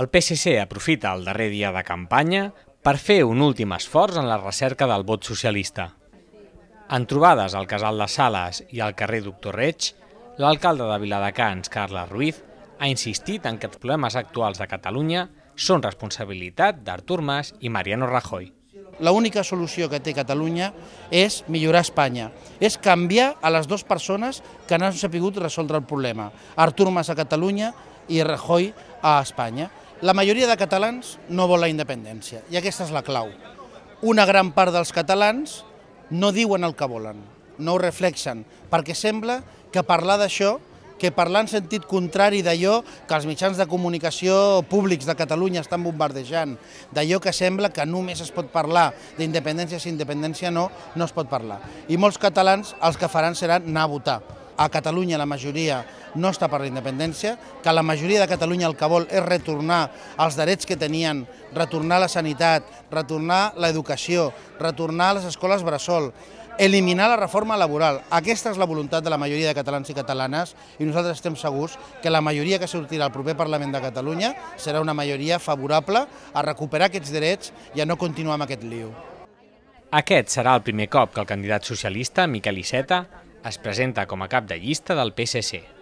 El PSC aprofita el darrer dia de campanya per fer un últim esforç en la recerca del vot socialista. En trobades al Casal de Sales i al carrer Doctor Reig, l'alcalde de Viladecans, Carles Ruiz, ha insistit en que els problemes actuals de Catalunya són responsabilitat d'Artur Mas i Mariano Rajoy. L'única solució que té Catalunya és millorar Espanya, és canviar a les dues persones que no han sabut resoldre el problema, Artur Mas a Catalunya i Rajoy a Espanya. La majoria de catalans no vol la independència, i aquesta és la clau. Una gran part dels catalans no diuen el que volen, no ho reflexen, perquè sembla que parlar d'això que parlar en sentit contrari d'allò que els mitjans de comunicació públics de Catalunya estan bombardejant, d'allò que sembla que només es pot parlar d'independència si independència no, no es pot parlar. I molts catalans els que faran seran anar a votar a Catalunya la majoria no està per la independència, que la majoria de Catalunya el que vol és retornar els drets que tenien, retornar la sanitat, retornar l'educació, retornar les escoles bressol, eliminar la reforma laboral. Aquesta és la voluntat de la majoria de catalans i catalanes i nosaltres estem segurs que la majoria que sortirà al proper Parlament de Catalunya serà una majoria favorable a recuperar aquests drets i a no continuar amb aquest lío. Aquest serà el primer cop que el candidat socialista, Miquel Iceta, es presenta com a cap de llista del PSC.